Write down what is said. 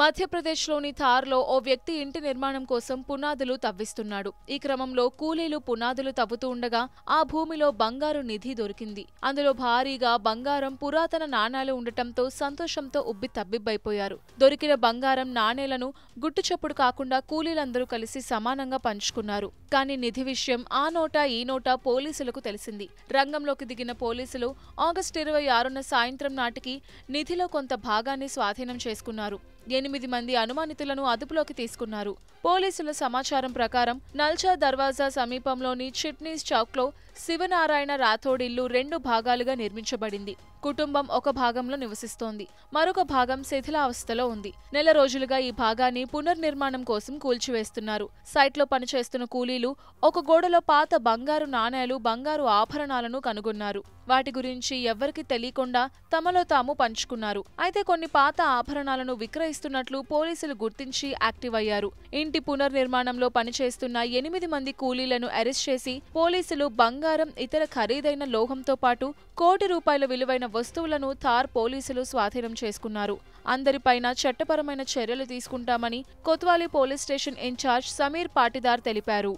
మధ్యప్రదేశ్లోని థార్లో ఓ వ్యక్తి ఇంటి నిర్మాణం కోసం పునాదులు తవ్విస్తున్నాడు ఈ క్రమంలో కూలీలు పునాదులు తవ్వుతూ ఉండగా ఆ భూమిలో బంగారు నిధి దొరికింది అందులో భారీగా బంగారం పురాతన నాణాలు ఉండటంతో సంతోషంతో ఉబ్బి తబ్బిబ్బైపోయారు దొరికిన బంగారం నాణేలను గుట్టుచప్పుడు కాకుండా కూలీలందరూ కలిసి సమానంగా పంచుకున్నారు కానీ నిధి విషయం ఆ నోటా ఈ నోటా పోలీసులకు తెలిసింది రంగంలోకి దిగిన పోలీసులు ఆగస్టు ఇరవై ఆరున సాయంత్రం నాటికి నిధిలో కొంత భాగాన్ని స్వాధీనం చేసుకున్నారు ఎనిమిది మంది అనుమానితులను అదుపులోకి తీసుకున్నారు పోలీసుల సమాచారం ప్రకారం నల్చా దర్వాజా సమీపంలోని చిట్నీస్ చౌక్లో శివనారాయణ రాథోడ్ ఇల్లు రెండు భాగాలుగా నిర్మించబడింది కుటుంబం ఒక భాగంలో నివసిస్తోంది మరొక భాగం శిథిలావస్థలో ఉంది నెల రోజులుగా ఈ భాగాన్ని పునర్నిర్మాణం కోసం కూల్చివేస్తున్నారు సైట్లో పనిచేస్తున్న కూలీలు ఒక గోడలో పాత బంగారు నాణేలు బంగారు ఆభరణాలను కనుగొన్నారు వాటి గురించి ఎవ్వరికి తెలియకుండా తమలో తాము పంచుకున్నారు అయితే కొన్ని పాత ఆభరణాలను విక్రయిస్తూ చేస్తున్నట్లు పోలీసులు గుర్తించి యాక్టివ్ అయ్యారు ఇంటి పునర్నిర్మాణంలో పనిచేస్తున్న ఎనిమిది మంది కూలీలను అరెస్ట్ చేసి పోలీసులు బంగారం ఇతర ఖరీదైన లోహంతో పాటు కోటి రూపాయల విలువైన వస్తువులను థార్ పోలీసులు స్వాధీనం చేసుకున్నారు అందరిపైన చట్టపరమైన చర్యలు తీసుకుంటామని Kotwali police station incharge Sameer Patidar తెలిపారు